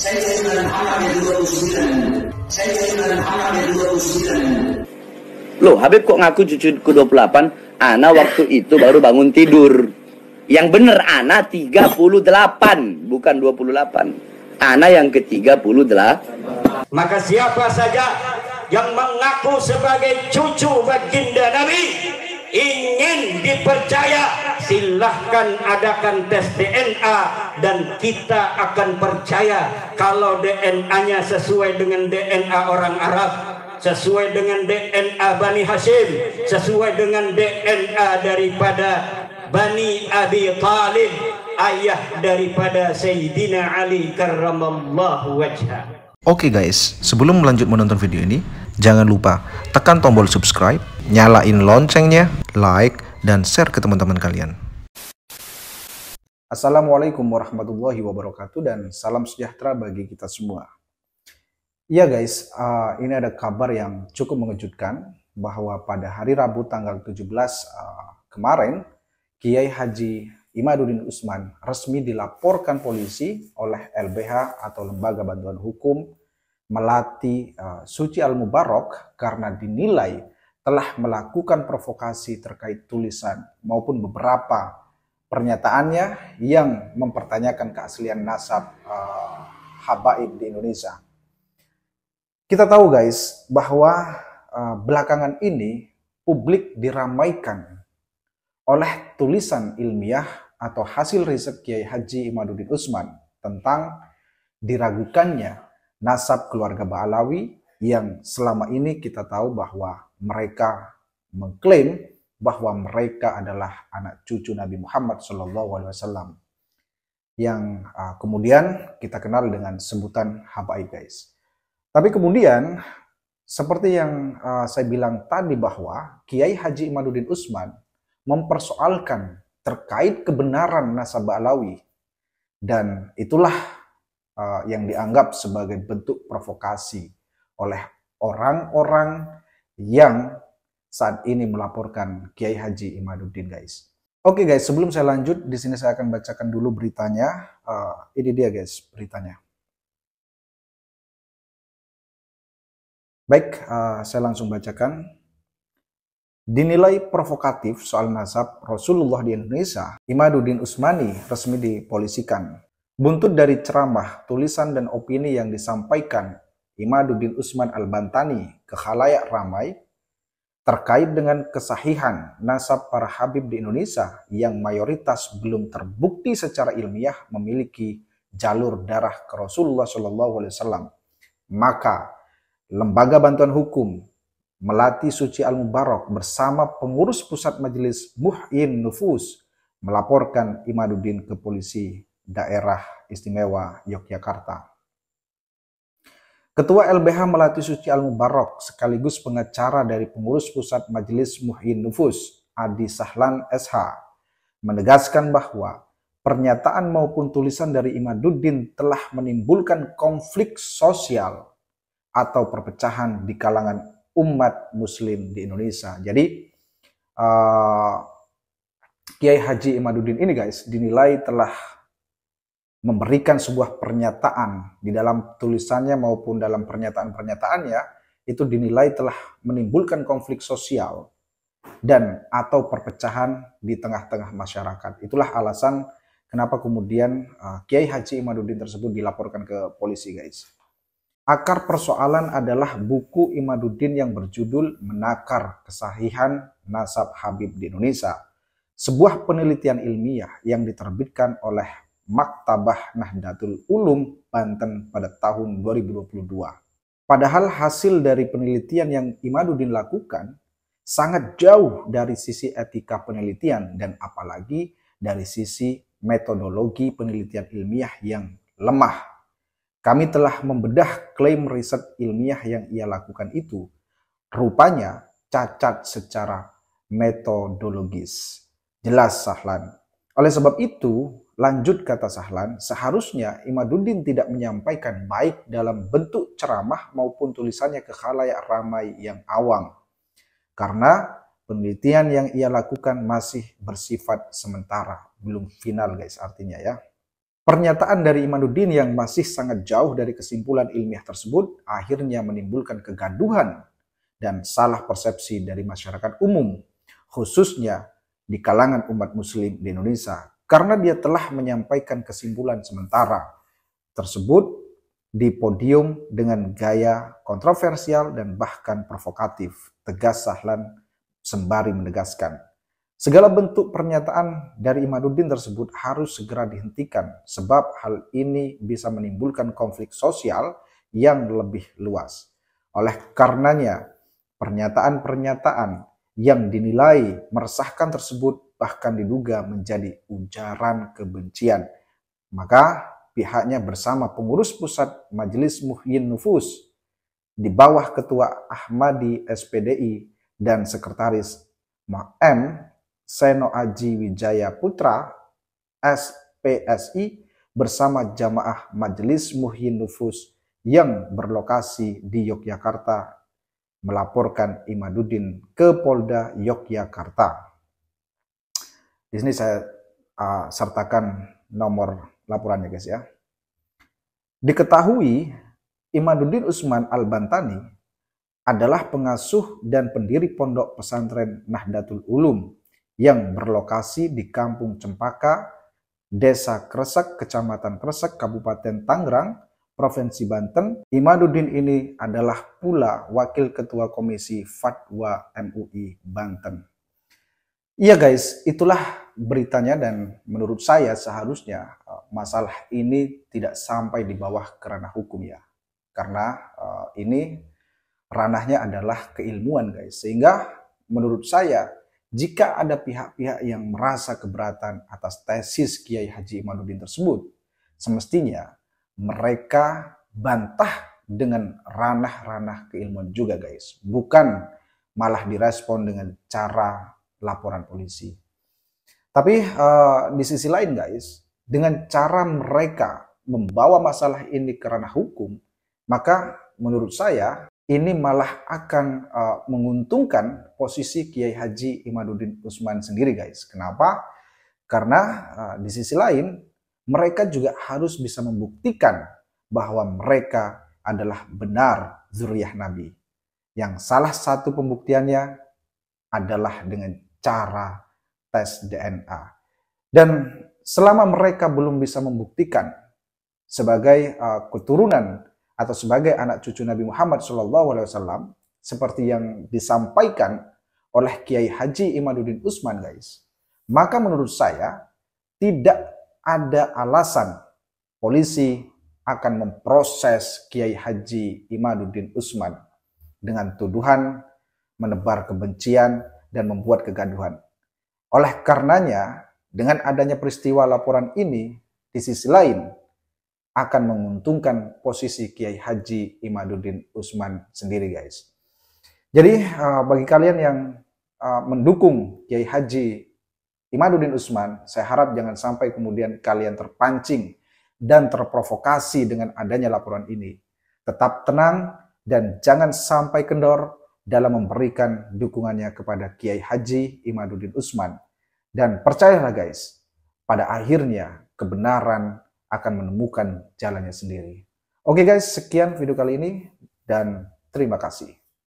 Saya Sunan Muhammad yang 29. Saya Sunan Muhammad yang 29. Loh, Habib kok ngaku cucuku 28? Ana waktu itu baru bangun tidur. Yang benar Ana 38, bukan 28. Ana yang ke-38. Maka siapa saja yang mengaku sebagai cucu baginda Nabi ingin dipercaya silahkan adakan tes DNA dan kita akan percaya kalau DNA-nya sesuai dengan DNA orang Arab sesuai dengan DNA Bani Hashim sesuai dengan DNA daripada Bani Abi Talib ayah daripada Sayyidina Ali karramallahu wajah. Oke okay guys, sebelum melanjut menonton video ini, jangan lupa tekan tombol subscribe, nyalain loncengnya, like, dan share ke teman-teman kalian. Assalamualaikum warahmatullahi wabarakatuh dan salam sejahtera bagi kita semua. Ya guys, eh, ini ada kabar yang cukup mengejutkan bahwa pada hari Rabu tanggal 17 uh, eh, kemarin, Kiai Haji Imaduddin Usman resmi dilaporkan polisi oleh LBH atau Lembaga Bantuan Hukum Melati eh, Suci Al-Mubarok karena dinilai telah melakukan provokasi terkait tulisan maupun beberapa pernyataannya yang mempertanyakan keaslian nasab uh, habaib di Indonesia. Kita tahu guys bahwa uh, belakangan ini publik diramaikan oleh tulisan ilmiah atau hasil riset Kiai Haji Imaduddin Usman tentang diragukannya nasab keluarga Ba'alawi yang selama ini kita tahu bahwa mereka mengklaim bahwa mereka adalah anak cucu Nabi Muhammad SAW yang ah, kemudian kita kenal dengan sebutan habaib guys. Tapi kemudian seperti yang ah, saya bilang tadi bahwa Kiai Haji Imaduddin Usman mempersoalkan terkait kebenaran nasabah Alawi dan itulah ah, yang dianggap sebagai bentuk provokasi oleh orang-orang yang saat ini melaporkan Kiai Haji Imaduddin guys. Oke guys, sebelum saya lanjut, di sini saya akan bacakan dulu beritanya. Uh, ini dia guys, beritanya. Baik, uh, saya langsung bacakan. Dinilai provokatif soal nasab Rasulullah di Indonesia, Imaduddin Usmani resmi dipolisikan. Buntut dari ceramah, tulisan, dan opini yang disampaikan Imaduddin Usman Al-Bantani ke khalayak ramai terkait dengan kesahihan nasab para Habib di Indonesia yang mayoritas belum terbukti secara ilmiah memiliki jalur darah ke Rasulullah Shallallahu Alaihi Wasallam. Maka lembaga bantuan hukum Melati Suci Al Mubarok bersama pengurus pusat majelis Muhyin Nufus melaporkan Imaduddin ke polisi daerah istimewa Yogyakarta. Ketua LBH Melati Suci Al-Mubarok sekaligus pengacara dari pengurus pusat Majelis Muhyin Nufus, Adi Sahlan SH, menegaskan bahwa pernyataan maupun tulisan dari Imaduddin telah menimbulkan konflik sosial atau perpecahan di kalangan umat muslim di Indonesia. Jadi uh, Kiai Haji Imaduddin ini guys dinilai telah memberikan sebuah pernyataan di dalam tulisannya maupun dalam pernyataan-pernyataannya itu dinilai telah menimbulkan konflik sosial dan atau perpecahan di tengah-tengah masyarakat. Itulah alasan kenapa kemudian uh, Kiai Haji Imaduddin tersebut dilaporkan ke polisi, guys. Akar persoalan adalah buku Imaduddin yang berjudul Menakar Kesahihan Nasab Habib di Indonesia. Sebuah penelitian ilmiah yang diterbitkan oleh Maktabah Nahdlatul Ulum Banten pada tahun 2022. Padahal hasil dari penelitian yang Imaduddin lakukan sangat jauh dari sisi etika penelitian dan apalagi dari sisi metodologi penelitian ilmiah yang lemah. Kami telah membedah klaim riset ilmiah yang ia lakukan itu. Rupanya cacat secara metodologis. Jelas Sahlan. Oleh sebab itu, Lanjut kata Sahlan, seharusnya Imaduddin tidak menyampaikan baik dalam bentuk ceramah maupun tulisannya ke khalayak ramai yang awam. Karena penelitian yang ia lakukan masih bersifat sementara, belum final guys artinya ya. Pernyataan dari Imaduddin yang masih sangat jauh dari kesimpulan ilmiah tersebut akhirnya menimbulkan kegaduhan dan salah persepsi dari masyarakat umum, khususnya di kalangan umat muslim di Indonesia karena dia telah menyampaikan kesimpulan sementara tersebut di podium dengan gaya kontroversial dan bahkan provokatif. Tegas Sahlan sembari menegaskan, segala bentuk pernyataan dari Imaduddin tersebut harus segera dihentikan sebab hal ini bisa menimbulkan konflik sosial yang lebih luas. Oleh karenanya, pernyataan-pernyataan yang dinilai meresahkan tersebut bahkan diduga menjadi ujaran kebencian. Maka pihaknya bersama pengurus pusat Majelis Muhyin Nufus di bawah Ketua Ahmadi SPDI dan Sekretaris M Seno Aji Wijaya Putra SPSI bersama jamaah Majelis Muhyin Nufus yang berlokasi di Yogyakarta melaporkan Imaduddin ke Polda Yogyakarta. Di sini saya uh, sertakan nomor laporannya guys ya. Diketahui Imaduddin Usman Al-Bantani adalah pengasuh dan pendiri pondok pesantren Nahdlatul Ulum yang berlokasi di Kampung Cempaka, Desa Kresek, Kecamatan Kresek, Kabupaten Tangerang, Provinsi Banten. Imaduddin ini adalah pula wakil ketua Komisi Fatwa MUI Banten. Iya guys, itulah beritanya dan menurut saya seharusnya eh, masalah ini tidak sampai di bawah kerana hukum ya. Karena eh, ini ranahnya adalah keilmuan guys. Sehingga menurut saya jika ada pihak-pihak yang merasa keberatan atas tesis Kiai Haji Imanuddin tersebut, semestinya mereka bantah dengan ranah-ranah keilmuan juga guys. Bukan malah direspon dengan cara laporan polisi. Tapi uh, di sisi lain guys, dengan cara mereka membawa masalah ini ke ranah hukum, maka menurut saya ini malah akan uh, menguntungkan posisi Kiai Haji Imaduddin Usman sendiri guys. Kenapa? Karena uh, di sisi lain mereka juga harus bisa membuktikan bahwa mereka adalah benar zuriyah Nabi. Yang salah satu pembuktiannya adalah dengan cara tes DNA. Dan selama mereka belum bisa membuktikan sebagai uh, keturunan atau sebagai anak cucu Nabi Muhammad SAW seperti yang disampaikan oleh Kiai Haji Imaduddin Usman guys, maka menurut saya tidak ada alasan polisi akan memproses Kiai Haji Imaduddin Usman dengan tuduhan menebar kebencian dan membuat kegaduhan. Oleh karenanya, dengan adanya peristiwa laporan ini, di sisi lain akan menguntungkan posisi Kiai Haji Imaduddin Usman sendiri guys. Jadi eh, bagi kalian yang eh, mendukung Kiai Haji Imaduddin Usman, saya harap jangan sampai kemudian kalian terpancing dan terprovokasi dengan adanya laporan ini. Tetap tenang dan jangan sampai kendor dalam memberikan dukungannya kepada Kiai Haji Imaduddin Usman. Dan percayalah guys, pada akhirnya kebenaran akan menemukan jalannya sendiri. Oke guys, sekian video kali ini dan terima kasih.